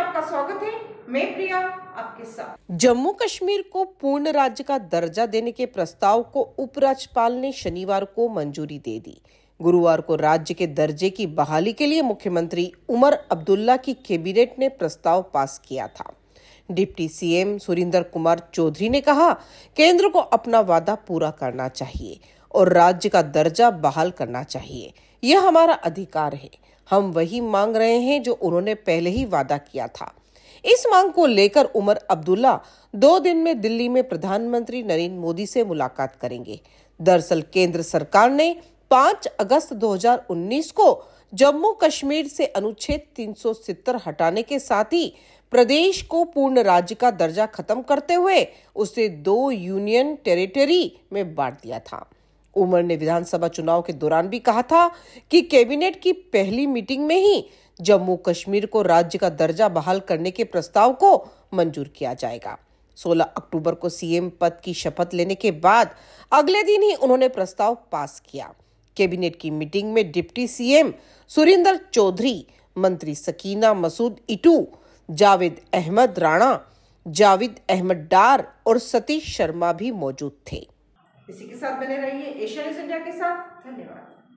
आपका स्वागत है मैं प्रिया आपके साथ जम्मू कश्मीर को पूर्ण राज्य का दर्जा देने के प्रस्ताव को उपराज्यपाल ने शनिवार को मंजूरी दे दी गुरुवार को राज्य के दर्जे की बहाली के लिए मुख्यमंत्री उमर अब्दुल्ला की कैबिनेट ने प्रस्ताव पास किया था डिप्टी सीएम सुरेंद्र कुमार चौधरी ने कहा केंद्र को अपना वादा पूरा करना चाहिए और राज्य का दर्जा बहाल करना चाहिए यह हमारा अधिकार है हम वही मांग रहे हैं जो उन्होंने पहले ही वादा किया था इस मांग को लेकर उमर अब्दुल्ला दो दिन में दिल्ली में प्रधानमंत्री नरेंद्र मोदी से मुलाकात करेंगे दरअसल केंद्र सरकार ने 5 अगस्त 2019 को जम्मू कश्मीर से अनुच्छेद 370 हटाने के साथ ही प्रदेश को पूर्ण राज्य का दर्जा खत्म करते हुए उसे दो यूनियन टेरिटरी में बांट दिया था उमर ने विधानसभा चुनाव के दौरान भी कहा था कि कैबिनेट की पहली मीटिंग में ही जम्मू कश्मीर को राज्य का दर्जा बहाल करने के प्रस्ताव को मंजूर किया जाएगा 16 अक्टूबर को सीएम पद की शपथ लेने के बाद अगले दिन ही उन्होंने प्रस्ताव पास किया कैबिनेट की मीटिंग में डिप्टी सीएम सुरेंद्र चौधरी मंत्री सकीना मसूद इटू जावेद अहमद राणा जावेद अहमद डार और सतीश शर्मा भी मौजूद थे इसी के साथ बने रहिए एशियन न्यूज इंडिया के साथ धन्यवाद